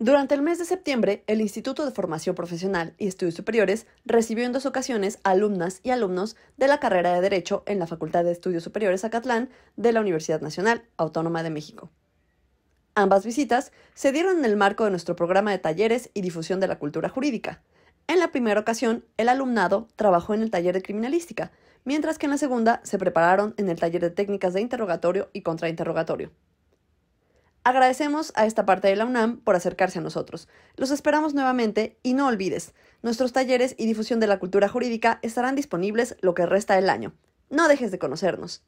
Durante el mes de septiembre, el Instituto de Formación Profesional y Estudios Superiores recibió en dos ocasiones alumnas y alumnos de la carrera de Derecho en la Facultad de Estudios Superiores Acatlán de la Universidad Nacional Autónoma de México. Ambas visitas se dieron en el marco de nuestro programa de talleres y difusión de la cultura jurídica. En la primera ocasión, el alumnado trabajó en el taller de criminalística, mientras que en la segunda se prepararon en el taller de técnicas de interrogatorio y contrainterrogatorio. Agradecemos a esta parte de la UNAM por acercarse a nosotros. Los esperamos nuevamente y no olvides, nuestros talleres y difusión de la cultura jurídica estarán disponibles lo que resta del año. No dejes de conocernos.